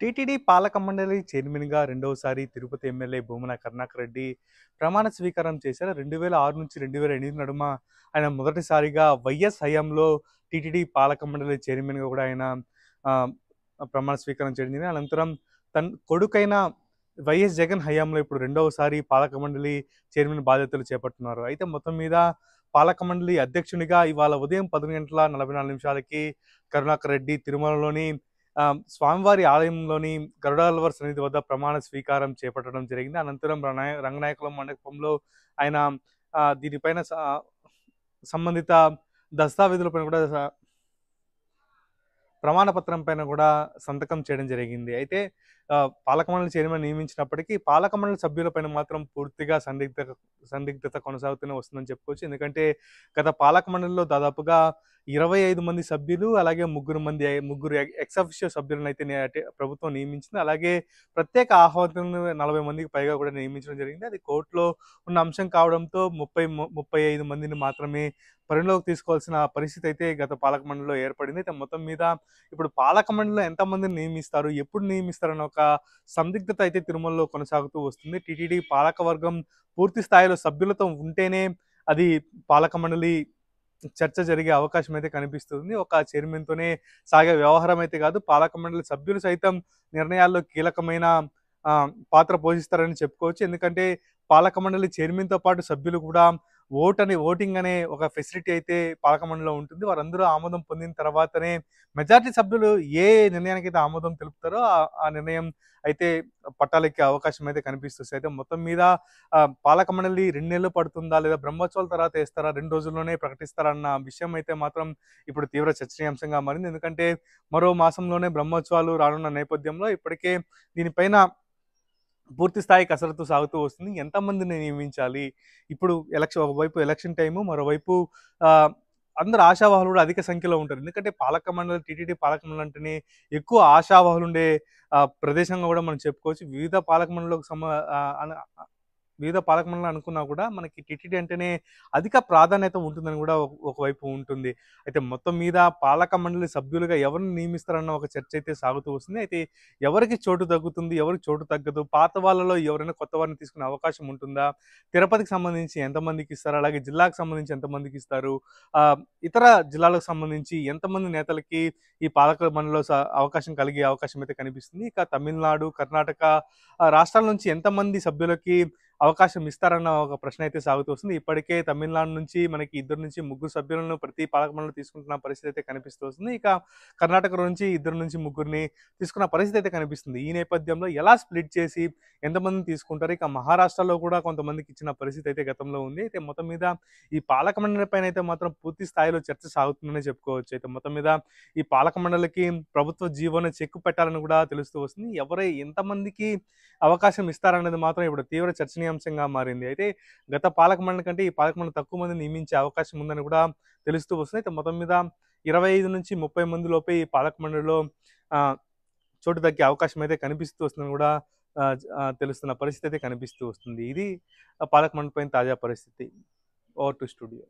TTD పాలక మండలి చైర్మన్గా రెండవసారి తిరుపతి ఎమ్మెల్యే భూమన కరుణాకర్ రెడ్డి ప్రమాణ స్వీకారం చేశారు రెండు వేల ఆరు నుంచి రెండు వేల ఎనిమిది నడుమ ఆయన మొదటిసారిగా వైఎస్ హయాంలో టీటీడీ పాలక మండలి చైర్మన్గా కూడా ఆయన ప్రమాణ స్వీకారం చేయడం అనంతరం తన కొడుకైన వైఎస్ జగన్ హయాంలో ఇప్పుడు రెండవసారి పాలక మండలి చైర్మన్ బాధ్యతలు చేపట్టున్నారు అయితే మొత్తం మీద పాలక మండలి అధ్యక్షునిగా ఇవాళ ఉదయం పదకొండు గంటల నలభై నాలుగు నిమిషాలకి కరుణాకర్ రెడ్డి తిరుమలలోని స్వామివారి ఆలయంలోని గరుడాల్వర్ సన్నిధి వద్ద ప్రమాణ స్వీకారం చేపట్టడం జరిగింది అనంతరం రంగనాయకులం మండపంలో ఆయన దీనిపైన సంబంధిత దస్తావేజులపైన కూడా ప్రమాణపత్రం పైన కూడా సంతకం చేయడం జరిగింది అయితే పాలకమండలి చైర్మన్ నియమించినప్పటికీ పాలకమండలి సభ్యులపైన మాత్రం పూర్తిగా సందిగ్ధ సందిగ్ధత కొనసాగుతూనే వస్తుందని చెప్పుకోవచ్చు ఎందుకంటే గత పాలకమండలిలో దాదాపుగా ఇరవై ఐదు మంది సభ్యులు అలాగే ముగ్గురు మంది ముగ్గురు ఎక్స్ అఫీషియల్ సభ్యులను అయితే ప్రభుత్వం నియమించింది అలాగే ప్రత్యేక ఆహ్వానం నలభై మందికి పైగా కూడా నియమించడం జరిగింది అది కోర్టులో ఉన్న అంశం కావడంతో ముప్పై ముప్పై ఐదు మందిని మాత్రమే పరిణలోకి తీసుకోవాల్సిన పరిస్థితి అయితే గత పాలక మండలిలో ఏర్పడింది అయితే మొత్తం మీద ఇప్పుడు పాలక మండలిలో ఎంతమందిని నియమిస్తారు ఎప్పుడు నియమిస్తారన్న ఒక సందిగ్ధత అయితే తిరుమలలో కొనసాగుతూ వస్తుంది టీటీడీ పాలకవర్గం పూర్తి స్థాయిలో సభ్యులతో ఉంటేనే అది పాలక మండలి చర్చ జరిగే అవకాశం అయితే కనిపిస్తుంది ఒక చైర్మన్తోనే సాగే వ్యవహారం అయితే కాదు పాలక మండలి సభ్యులు సైతం నిర్ణయాల్లో కీలకమైన పాత్ర పోషిస్తారని చెప్పుకోవచ్చు ఎందుకంటే పాలక మండలి చైర్మన్తో పాటు సభ్యులు కూడా ఓట్ అనే ఓటింగ్ అనే ఒక ఫెసిలిటీ అయితే పాలకమండలిలో ఉంటుంది వారందరూ ఆమోదం పొందిన తర్వాతనే మెజార్టీ సభ్యులు ఏ నిర్ణయానికి అయితే ఆమోదం తెలుపుతారో ఆ నిర్ణయం అయితే పట్టాలెక్కే అవకాశం అయితే కనిపిస్తుంది అయితే మొత్తం మీద పాలక మండలి రెండు నెలలు పడుతుందా లేదా బ్రహ్మోత్సవాల తర్వాత వేస్తారా రెండు రోజుల్లోనే ప్రకటిస్తారన్న విషయం అయితే మాత్రం ఇప్పుడు తీవ్ర చర్చనీయాంశంగా మారింది ఎందుకంటే మరో మాసంలోనే బ్రహ్మోత్సవాలు రానున్న నేపథ్యంలో ఇప్పటికే దీనిపైన పూర్తి స్థాయి కసరత్తు సాగుతూ వస్తుంది ఎంతమందిని నియమించాలి ఇప్పుడు ఎలక్షన్ ఒకవైపు ఎలక్షన్ టైము మరోవైపు అందరు ఆశావాహులు కూడా అధిక సంఖ్యలో ఉంటారు ఎందుకంటే పాలక మండలి టీటీడీ పాలక మండలి అంటేనే ఎక్కువ ఆశావాహులు ఉండే ప్రదేశంగా కూడా మనం చెప్పుకోవచ్చు వివిధ పాలక మండలకు సమ వివిధ పాలక మండలం అనుకున్నా కూడా మనకి టిటిడి అంటేనే అధిక ప్రాధాన్యత ఉంటుందని కూడా ఒకవైపు ఉంటుంది అయితే మొత్తం మీద పాలక మండలి సభ్యులుగా ఎవరిని నియమిస్తారన్న ఒక చర్చ అయితే సాగుతూ వస్తుంది అయితే ఎవరికి చోటు తగ్గుతుంది ఎవరికి చోటు తగ్గదు పాత వాళ్ళలో ఎవరైనా కొత్త వారిని తీసుకునే అవకాశం ఉంటుందా తిరుపతికి సంబంధించి ఎంతమందికి ఇస్తారు అలాగే జిల్లాకు సంబంధించి ఎంతమందికి ఇస్తారు ఇతర జిల్లాలకు సంబంధించి ఎంతమంది నేతలకి ఈ పాలక మండలిలో అవకాశం కలిగే అవకాశం అయితే కనిపిస్తుంది ఇక తమిళనాడు కర్ణాటక రాష్ట్రాల నుంచి ఎంతమంది సభ్యులకి అవకాశం ఇస్తారన్న ఒక ప్రశ్న అయితే సాగుతూ వస్తుంది ఇప్పటికే తమిళనాడు నుంచి మనకి ఇద్దరు నుంచి ముగ్గురు సభ్యులను ప్రతి పాలకమండలి తీసుకుంటున్న పరిస్థితి అయితే కనిపిస్తూ వస్తుంది ఇక కర్ణాటక నుంచి ఇద్దరు నుంచి ముగ్గురిని తీసుకున్న పరిస్థితి అయితే కనిపిస్తుంది ఈ నేపథ్యంలో ఎలా స్ప్లిట్ చేసి ఎంతమందిని తీసుకుంటారు ఇక మహారాష్ట్రలో కూడా కొంతమందికి ఇచ్చిన పరిస్థితి అయితే గతంలో ఉంది అయితే మొత్తం మీద ఈ పాలకమండలి పైన అయితే మాత్రం పూర్తి స్థాయిలో చర్చ సాగుతుందని చెప్పుకోవచ్చు అయితే మొత్తం మీద ఈ పాలకమండలికి ప్రభుత్వ జీవన చెక్కు పెట్టాలని కూడా తెలుస్తూ వస్తుంది ఎవరై ఎంతమందికి అవకాశం ఇస్తారనేది మాత్రం ఇప్పుడు తీవ్ర చర్చని చర్చనీయాంశంగా మారింది అయితే గత పాలక మండలి కంటే ఈ పాలక మండలి తక్కువ మందిని నియమించే అవకాశం ఉందని కూడా తెలుస్తూ వస్తుంది అయితే మొత్తం మీద ఇరవై ఐదు నుంచి ముప్పై మంది లోపే ఈ పాలక మండలిలో చోటు దక్కే అవకాశం అయితే కనిపిస్తూ వస్తుందని కూడా తెలుస్తున్న పరిస్థితి అయితే కనిపిస్తూ వస్తుంది ఇది పాలక మండలిపైన తాజా పరిస్థితి ఓవర్ టు స్టూడియో